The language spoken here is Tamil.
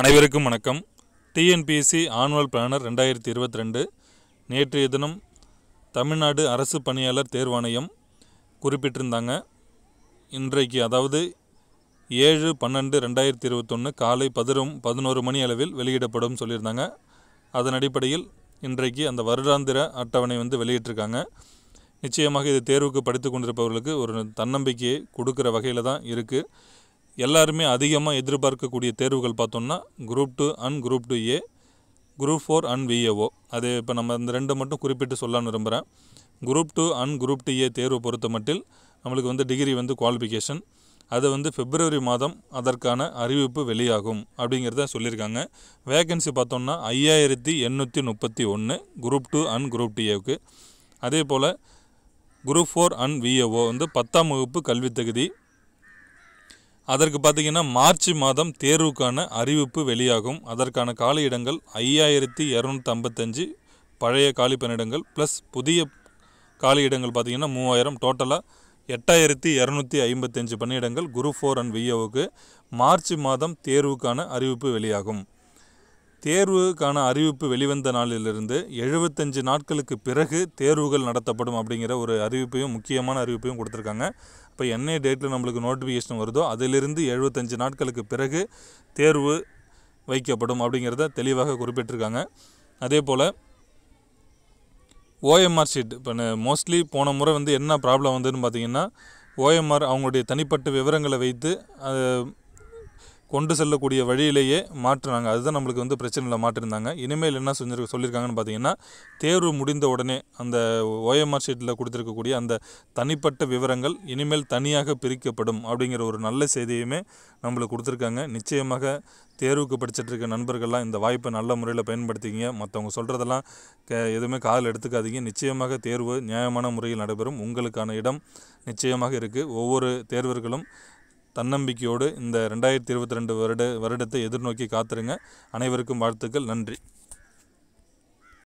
அனைவருக்கும் வணக்கம் டிஎன்பிஎஸ்சி ஆனுவல் பிளானர் ரெண்டாயிரத்தி இருபத்தி ரெண்டு நேற்றைய தினம் தமிழ்நாடு அரசு பணியாளர் தேர்வாணையம் குறிப்பிட்டிருந்தாங்க இன்றைக்கு அதாவது ஏழு பன்னெண்டு ரெண்டாயிரத்தி இருபத்தொன்று காலை பதினும் பதினோரு மணி அளவில் வெளியிடப்படும் சொல்லியிருந்தாங்க அதன் அடிப்படையில் இன்றைக்கு அந்த வருடாந்திர அட்டவணை வந்து வெளியிட்டிருக்காங்க நிச்சயமாக இது தேர்வுக்கு படித்து கொண்டிருப்பவர்களுக்கு ஒரு தன்னம்பிக்கையை கொடுக்குற வகையில் தான் இருக்குது எல்லாருமே அதிகமாக எதிர்பார்க்கக்கூடிய தேர்வுகள் பார்த்தோம்னா group two and group two A group four and VAO அது இப்போ நம்ம இந்த ரெண்டு மட்டும் குறிப்பிட்டு சொல்லலாம்னு விரும்புகிறேன் குரூப் டூ அண்ட் குரூப் டிஏ தேர்வு பொறுத்த மட்டில் நம்மளுக்கு வந்து டிகிரி வந்து குவாலிஃபிகேஷன் அது வந்து பிப்ரவரி மாதம் அதற்கான அறிவிப்பு வெளியாகும் அப்படிங்கிறத சொல்லியிருக்காங்க வேகன்சி பார்த்தோம்னா ஐயாயிரத்தி எண்ணூற்றி முப்பத்தி ஒன்று குரூப் டூ அண்ட் குரூப் டிஏவுக்கு அதே போல் குரூப் ஃபோர் அண்ட் விஏஓ வந்து பத்தாம் வகுப்பு கல்வித்தகுதி தகுதி அதற்கு பார்த்தீங்கன்னா மார்ச் மாதம் தேர்வுக்கான அறிவிப்பு வெளியாகும் அதற்கான காலியிடங்கள் ஐயாயிரத்தி இரநூத்தி ஐம்பத்தஞ்சு பழைய காலி பணியிடங்கள் ப்ளஸ் புதிய காலியிடங்கள் பார்த்திங்கன்னா மூவாயிரம் டோட்டலாக எட்டாயிரத்தி இரநூத்தி ஐம்பத்தஞ்சு பணியிடங்கள் குரு ஃபோர் அண்ட் வியோவுக்கு மார்ச் மாதம் தேர்வுக்கான அறிவிப்பு வெளியாகும் தேர்வுக்கான அறிவிப்பு வெளிவந்த நாளிலிருந்து எழுபத்தஞ்சு நாட்களுக்கு பிறகு தேர்வுகள் நடத்தப்படும் அப்படிங்கிற ஒரு அறிவிப்பையும் முக்கியமான அறிவிப்பையும் கொடுத்துருக்காங்க இப்போ என்ன டேட்டில் நம்மளுக்கு நோட்டிஃபிகேஷன் வருதோ அதிலிருந்து எழுபத்தஞ்சு நாட்களுக்கு பிறகு தேர்வு வைக்கப்படும் அப்படிங்கிறத தெளிவாக குறிப்பிட்டிருக்காங்க அதே போல் ஓஎம்ஆர் ஷீட் இப்போ மோஸ்ட்லி போன முறை வந்து என்ன ப்ராப்ளம் வந்ததுன்னு பார்த்தீங்கன்னா ஓஎம்ஆர் அவங்களுடைய தனிப்பட்ட விவரங்களை வைத்து கொண்டு செல்லக்கூடிய வழியிலேயே மாற்றினாங்க அதுதான் நம்மளுக்கு வந்து பிரச்சனையில் மாற்றிருந்தாங்க இனிமேல் என்ன செஞ்சிருக்க சொல்லியிருக்காங்கன்னு பார்த்தீங்கன்னா தேர்வு முடிந்த உடனே அந்த ஓஎம்ஆர் ஷீட்டில் கொடுத்துருக்கக்கூடிய அந்த தனிப்பட்ட விவரங்கள் இனிமேல் தனியாக பிரிக்கப்படும் அப்படிங்கிற ஒரு நல்ல செய்தியுமே நம்மளுக்கு கொடுத்துருக்காங்க நிச்சயமாக தேர்வுக்கு இருக்க நண்பர்கள்லாம் இந்த வாய்ப்பை நல்ல முறையில் பயன்படுத்திக்கிங்க மற்றவங்க சொல்கிறதெல்லாம் க எதுவுமே காதில் எடுத்துக்காதீங்க நிச்சயமாக தேர்வு நியாயமான முறையில் நடைபெறும் உங்களுக்கான இடம் நிச்சயமாக இருக்குது ஒவ்வொரு தேர்வர்களும் தன்னம்பிக்கையோடு இந்த ரெண்டாயிரத்தி இருபத்தி ரெண்டு வருட வருடத்தை எதிர்நோக்கி காத்துருங்க அனைவருக்கும் வாழ்த்துக்கள் நன்றி